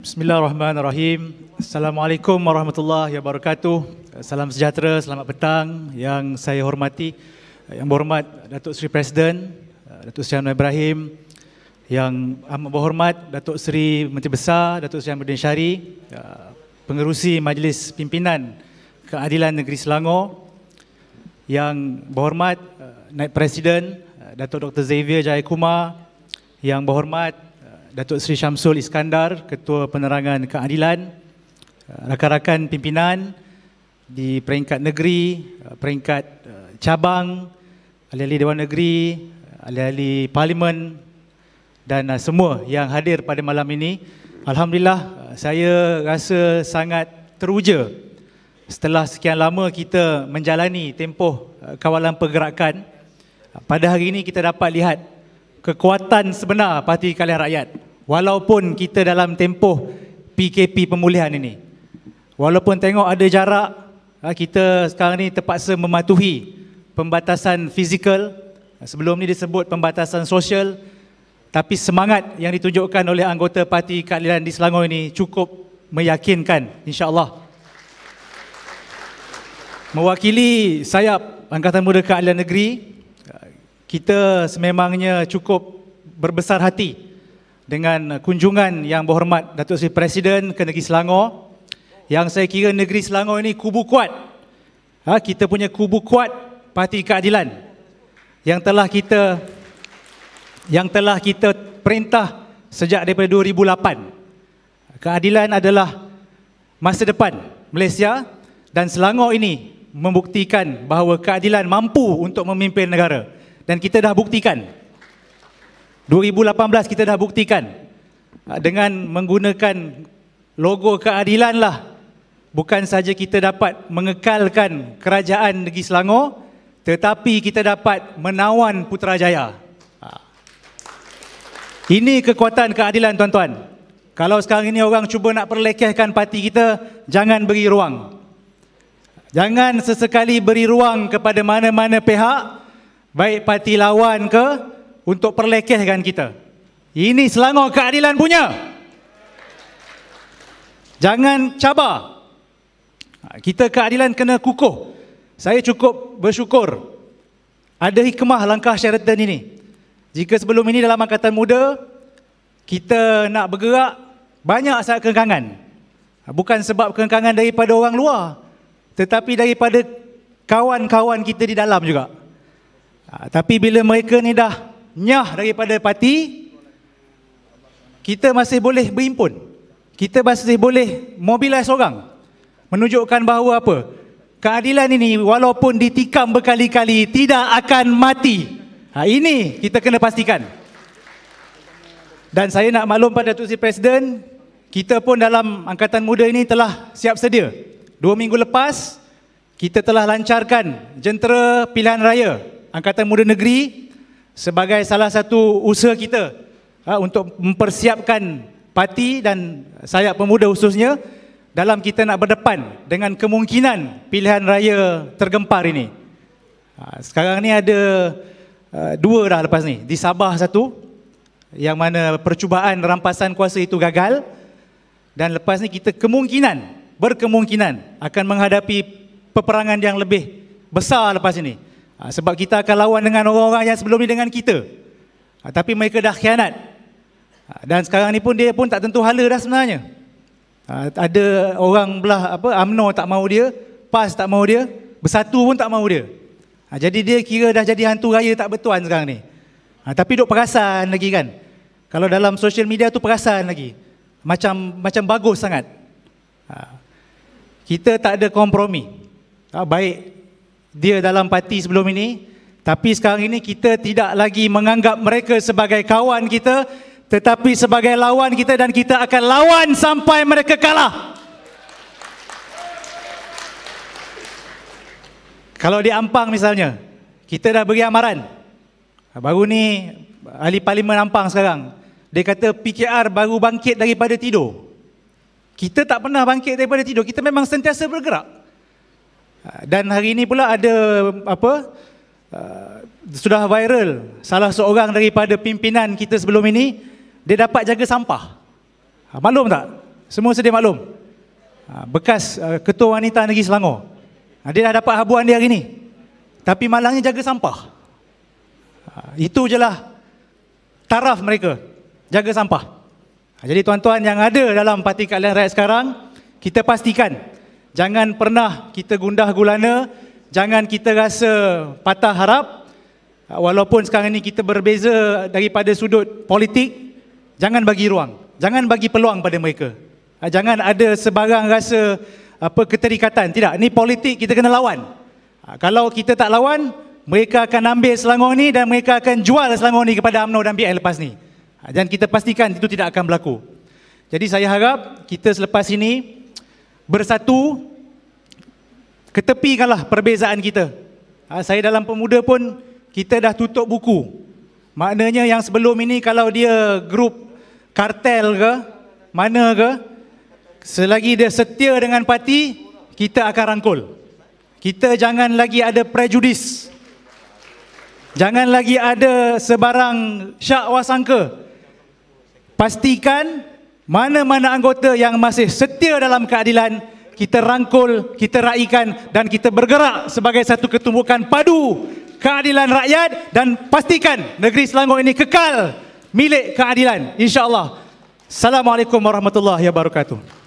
Bismillahirrahmanirrahim. Assalamualaikum warahmatullahi wabarakatuh. Salam sejahtera, selamat petang yang saya hormati, yang berhormat Datuk Seri Presiden, Datuk Seri Anwar Ibrahim, yang amat berhormat Datuk Seri Menteri Besar, Datuk Seri Amruddin Syari, pengerusi Majlis Pimpinan Keadilan Negeri Selangor, yang berhormat eh, Naib Presiden, eh, Datuk Dr. Xavier Jayakumar, yang berhormat Datuk Seri Syamsul Iskandar, Ketua Penerangan Keadilan, eh, rakan-rakan pimpinan di peringkat negeri, eh, peringkat eh, cabang, ahli-ahli Dewan Negeri, ahli-ahli Parlimen dan semua yang hadir pada malam ini. Alhamdulillah, saya rasa sangat teruja setelah sekian lama kita menjalani tempoh kawalan pergerakan. Pada hari ini kita dapat lihat kekuatan sebenar Parti Kalian Rakyat walaupun kita dalam tempoh PKP pemulihan ini. Walaupun tengok ada jarak, ah, kita sekarang ni terpaksa mematuhi pembatasan fizikal. Sebelum ni disebut pembatasan sosial. Tapi semangat yang ditunjukkan oleh anggota Parti Keadilan di Selangor ini cukup meyakinkan Insyaallah Mewakili sayap Angkatan Muda Keadilan Negeri, kita sememangnya cukup berbesar hati dengan kunjungan yang berhormat Datuk Seri Presiden ke negeri Selangor yang saya kira negeri Selangor ini kubu kuat ha, kita punya kubu kuat Parti Keadilan yang telah kita yang telah kita perintah sejak daripada 2008 keadilan adalah masa depan Malaysia dan Selangor ini membuktikan bahawa keadilan mampu untuk memimpin negara dan kita dah buktikan 2018 kita dah buktikan ah, dengan menggunakan logo keadilan lah bukan saja kita dapat mengekalkan kerajaan negeri Selangor tetapi kita dapat menawan Putrajaya. Ah. Ini kekuatan keadilan tuan-tuan. Kalau sekarang ini orang cuba nak perlekehkan parti kita, jangan beri ruang. Jangan sesekali beri ruang kepada mana-mana pihak, baik parti lawan ke, untuk perlekehkan kita. Ini Selangor keadilan punya. Jangan cabar. Ha, kita keadilan kena kukuh. Saya cukup bersyukur ada hikmah langkah Sheraton ini. Jika sebelum ini dalam angkatan muda kita nak bergerak banyak sangat kekangan. Ha, bukan sebab kekangan daripada orang luar tetapi daripada kawan-kawan kita di dalam juga. Ha, tapi bila mereka ni dah nyah daripada parti kita masih boleh berimpun kita masih boleh mobilize orang menunjukkan bahawa apa keadilan ini walaupun ditikam berkali-kali tidak akan mati ha, ini kita kena pastikan dan saya nak maklum pada Tuan Presiden kita pun dalam angkatan muda ini telah siap sedia dua minggu lepas kita telah lancarkan jentera pilihan raya angkatan muda negeri sebagai salah satu usaha kita ha, untuk mempersiapkan parti dan sayap pemuda khususnya dalam kita nak berdepan dengan kemungkinan pilihan raya tergempar ini. Ha, sekarang ni ada uh, dua dah lepas ni. Di Sabah satu yang mana percubaan rampasan kuasa itu gagal dan lepas ni kita kemungkinan berkemungkinan akan menghadapi peperangan yang lebih besar lepas ini. Ha, sebab kita akan lawan dengan orang-orang yang sebelum ni dengan kita. Ha, tapi mereka dah khianat. Ha, dan sekarang ni pun dia pun tak tentu hala dah sebenarnya. Ada orang belah apa Amno tak mau dia, PAS tak mau dia, Bersatu pun tak mau dia. Jadi dia kira dah jadi hantu raya tak bertuan sekarang ni. Tapi duk perasan lagi kan. Kalau dalam social media tu perasan lagi. Macam macam bagus sangat. Kita tak ada kompromi. Baik dia dalam parti sebelum ini tapi sekarang ini kita tidak lagi menganggap mereka sebagai kawan kita tetapi sebagai lawan kita dan kita akan lawan sampai mereka kalah kalau di Ampang misalnya kita dah beri amaran baru ni ahli parlimen Ampang sekarang dia kata PKR baru bangkit daripada tidur kita tak pernah bangkit daripada tidur kita memang sentiasa bergerak Ah, dan hari ini pula ada apa? Uh, sudah viral salah seorang daripada pimpinan kita sebelum ini dia dapat jaga sampah. Ha, maklum tak? Semua sedia maklum. Ha, bekas uh, ketua wanita negeri Selangor. Ha, dia dah dapat habuan dia hari ini. Tapi malangnya jaga sampah. Ha, itu jelah taraf mereka jaga sampah. Ha, jadi tuan-tuan yang ada dalam parti keadilan rakyat sekarang, kita pastikan Jangan pernah kita gundah gulana, jangan kita rasa patah harap. Walaupun sekarang ini kita berbeza daripada sudut politik, jangan bagi ruang, jangan bagi peluang pada mereka. Jangan ada sebarang rasa apa keterikatan. Tidak, ini politik kita kena lawan. Ha, kalau kita tak lawan, mereka akan ambil Selangor ini dan mereka akan jual Selangor ini kepada UMNO dan BN lepas ni. Ha, dan kita pastikan itu tidak akan berlaku. Jadi saya harap kita selepas ini bersatu ketepikanlah perbezaan kita. Ha, saya dalam pemuda pun kita dah tutup buku. Maknanya yang sebelum ini kalau dia grup kartel ke mana ke selagi dia setia dengan parti kita akan rangkul. Kita jangan lagi ada prejudis. Jangan lagi ada sebarang syak wasangka. Pastikan mana-mana anggota yang masih setia dalam keadilan kita rangkul, kita raikan dan kita bergerak sebagai satu ketumbukan padu keadilan rakyat dan pastikan negeri Selangor ini kekal milik keadilan Insyaallah. Assalamualaikum warahmatullahi wabarakatuh.